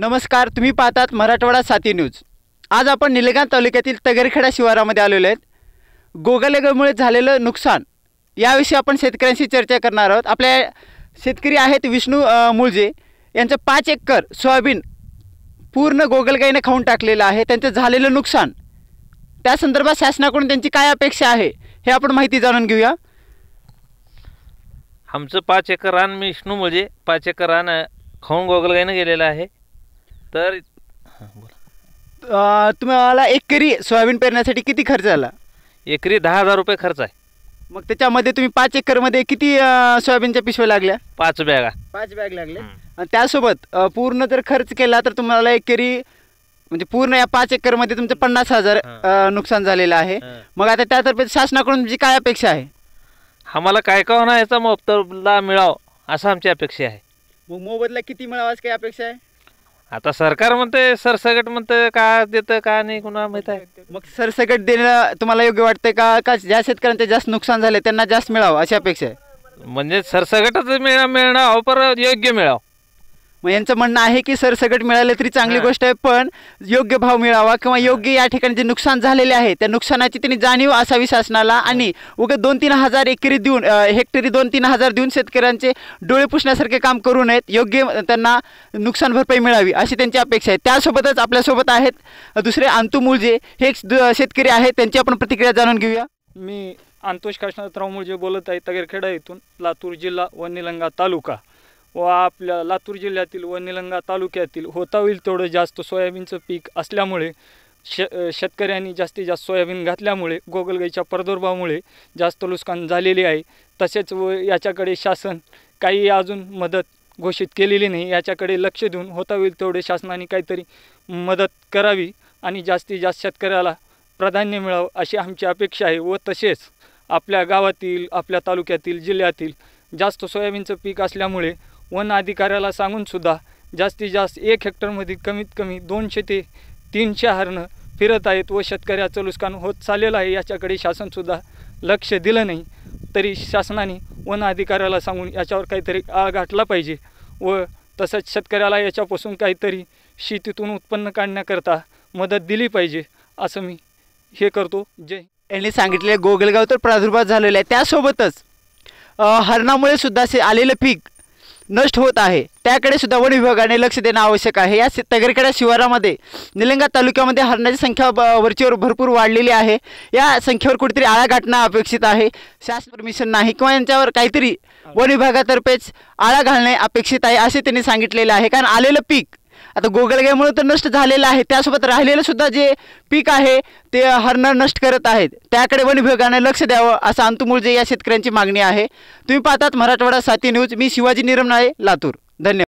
नमस्कार तुम्ही पाहतात मराठवाडा साथी न्यूज आज आपण निलगाव तालुक्यातील तगरखेडा शिवारामध्ये आलेलो आहेत गोगलगामुळे झालेलं नुकसान याविषयी आपण शेतकऱ्यांशी चर्चा करणार आहोत आपल्या शेतकरी आहेत विष्णू मुळजे यांचं पाच एकर सोयाबीन पूर्ण गोगलगाईने खाऊन टाकलेलं आहे त्यांचं झालेलं नुकसान त्या संदर्भात शासनाकडून त्यांची काय अपेक्षा आहे हे आपण माहिती जाणून घेऊया आमचं पाच एकर रान विष्णू मुळजे पाच एकर रान खाऊन गोगलगाईनं गेलेलं आहे तर अं, तुम्हाला एकरी सोयाबीन पेरण्यासाठी किती खर्च आला एकरी दहा हजार रुपये खर्च आहे मग त्याच्यामध्ये तुम्ही पाच एकरमध्ये किती सोयाबीनच्या पिशव्या लागल्या पाच बॅगा पाच बॅग लागले आणि त्यासोबत पूर्ण जर खर्च केला तर तुम्हाला एकरी म्हणजे पूर्ण या पाच एकर मध्ये तुमचं पन्नास हजार नुकसान झालेलं आहे मग आता त्यातर्फे शासनाकडून तुमची काय अपेक्षा आहे आम्हाला काय का होणार याचा मोबदला मिळावं असं आमची अपेक्षा आहे मग मोबदला किती मिळावा काय अपेक्षा आहे आता सरकार म्हणते सरसगट म्हणतं का देतं का नाही कुणा माहित आहे मग सरसगट देणं तुम्हाला योग्य वाटते का का ज्या शेतकऱ्यांचे जास्त नुकसान झाले त्यांना जास्त मिळावं अशी अपेक्षा आहे म्हणजे सरसगटच मिळ मिळणं अवपर हो, योग्य मिळावं मग यांचं म्हणणं आहे की सरसकट मिळालं तरी चांगली गोष्ट आहे पण योग्य भाव मिळावा किंवा योग्य या ठिकाणी जे नुकसान झालेले आहे त्या नुकसानाची त्यांनी जाणीव असावी शासनाला आणि उगा दोन तीन हजार एकरी देऊन हेक्टरी दोन तीन हजार देऊन शेतकऱ्यांचे डोळे पुसण्यासारखे काम करू नयेत योग्य त्यांना नुकसान भरपाई मिळावी अशी त्यांची अपेक्षा आहे त्यासोबतच आपल्यासोबत आहेत दुसरे अंतू मुळजे हे शेतकरी आहेत त्यांची आपण प्रतिक्रिया जाणून घेऊया मी अंतोष काशनाथराव मुळजे बोलत आहे तगेरखेडा इथून लातूर जिल्हा व निलंगा तालुका व आपल्या लातूर जिल्ह्यातील व निलंगा तालुक्यातील होता होईल तेवढं जास्त सोयाबीनचं पीक असल्यामुळे श शेतकऱ्यांनी जास्तीत जास्त सोयाबीन घातल्यामुळे गोगलगाईच्या प्रादुर्भावामुळे जास्त नुकसान झालेले आहे तसेच व याच्याकडे शासन काही अजून मदत घोषित केलेली नाही याच्याकडे लक्ष देऊन होता होईल तेवढे शासनाने काहीतरी मदत करावी आणि जास्तीत जास्त शेतकऱ्याला प्राधान्य मिळावं अशी आमची अपेक्षा आहे व तसेच आपल्या गावातील आपल्या तालुक्यातील जिल्ह्यातील जास्त सोयाबीनचं पीक असल्यामुळे वन अधिकाऱ्याला सांगूनसुद्धा जास्तीत जास्त एक हेक्टरमध्ये कमीत कमी दोनशे ते तीनशे हरणं फिरत आहेत व शेतकऱ्याचं नुकसान होत चाललेलं आहे याच्याकडे शासनसुद्धा लक्ष दिलं नाही तरी शासनाने वन अधिकाऱ्याला सांगून याच्यावर काहीतरी आळ गाठला पाहिजे व तसंच शेतकऱ्याला याच्यापासून काहीतरी शेतीतून उत्पन्न काढण्याकरता मदत दिली पाहिजे असं मी हे करतो जय यांनी सांगितले गोगलगाव तर प्रादुर्भाव झालेला आहे त्यासोबतच हरणामुळे सुद्धा असे आलेलं पीक नष्ट होत आहे त्याकडे सुद्धा वन विभागाने लक्ष देणं आवश्यक आहे या तगरखेडा शिवारामध्ये निलंगा तालुक्यामध्ये हरणाची संख्या वरचीवर भरपूर वाढलेली आहे या संख्येवर कुठेतरी आळा घाटणं अपेक्षित आहे शासन परमिशन नाही किंवा यांच्यावर काहीतरी वन विभागातर्फेच आळा घालणे अपेक्षित आहे असे त्यांनी सांगितलेले आहे कारण आलेलं पीक आता गोगलग्यामुळं तर नष्ट झालेलं आहे त्यासोबत राहिलेलं सुद्धा जे पीक आहे ते हरणं नष्ट करत आहेत त्याकडे वन विभागाने लक्ष द्यावं असं अंतुमूळ जे या शेतकऱ्यांची मागणी आहे तुम्ही पाहतात मराठवाडा साथी न्यूज मी शिवाजी निरमनाळे लातूर धन्यवाद